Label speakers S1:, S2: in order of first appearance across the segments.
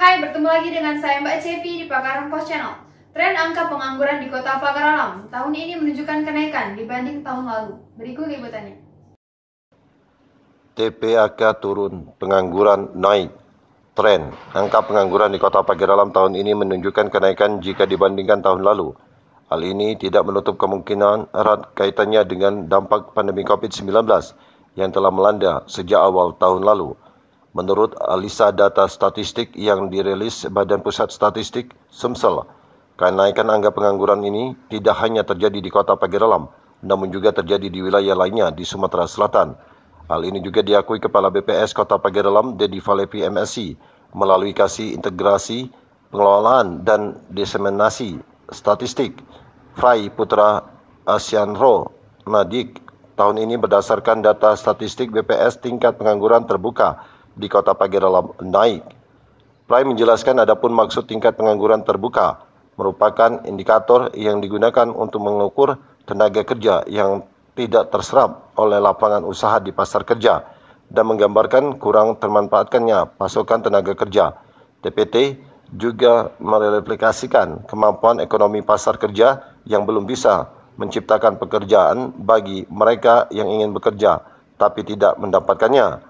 S1: Hai, bertemu lagi dengan saya Mbak Cepi di Pakaran Post Channel. Tren angka pengangguran di kota Pakaralam tahun ini menunjukkan kenaikan dibanding tahun lalu. Berikut liputannya.
S2: TPAK turun, pengangguran naik. Tren angka pengangguran di kota Pakaralam tahun ini menunjukkan kenaikan jika dibandingkan tahun lalu. Hal ini tidak menutup kemungkinan erat kaitannya dengan dampak pandemi COVID-19 yang telah melanda sejak awal tahun lalu. Menurut alisa data statistik yang dirilis Badan Pusat Statistik Sumsel, kenaikan angka pengangguran ini tidak hanya terjadi di Kota Pageralam, namun juga terjadi di wilayah lainnya di Sumatera Selatan. Hal ini juga diakui Kepala BPS Kota Pageralam Dedi Valepi MSI melalui kasih integrasi pengelolaan dan diseminasi statistik Frai Putra Asyanro Nadik tahun ini berdasarkan data statistik BPS tingkat pengangguran terbuka di Kota Pageralam naik. Prime menjelaskan adapun maksud tingkat pengangguran terbuka merupakan indikator yang digunakan untuk mengukur tenaga kerja yang tidak terserap oleh lapangan usaha di pasar kerja dan menggambarkan kurang termanfaatkannya pasokan tenaga kerja. TPT juga mereplikasikan kemampuan ekonomi pasar kerja yang belum bisa menciptakan pekerjaan bagi mereka yang ingin bekerja tapi tidak mendapatkannya.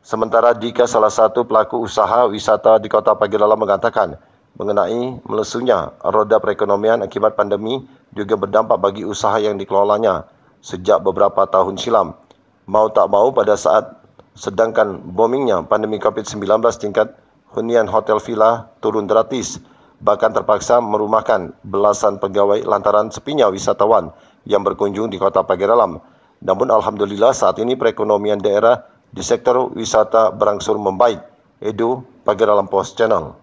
S2: Sementara jika salah satu pelaku usaha wisata di Kota Pagilala mengatakan mengenai melesungnya roda perekonomian akibat pandemi juga berdampak bagi usaha yang dikelolanya sejak beberapa tahun silam. Mau tak mau pada saat sedangkan bombingnya pandemi COVID-19 tingkat hunian hotel villa turun gratis bahkan terpaksa merumahkan belasan pegawai lantaran sepinya wisatawan yang berkunjung di kota Pagiralam. Namun alhamdulillah saat ini perekonomian daerah di sektor wisata berangsur membaik. Edu, pagi dalam Post Channel.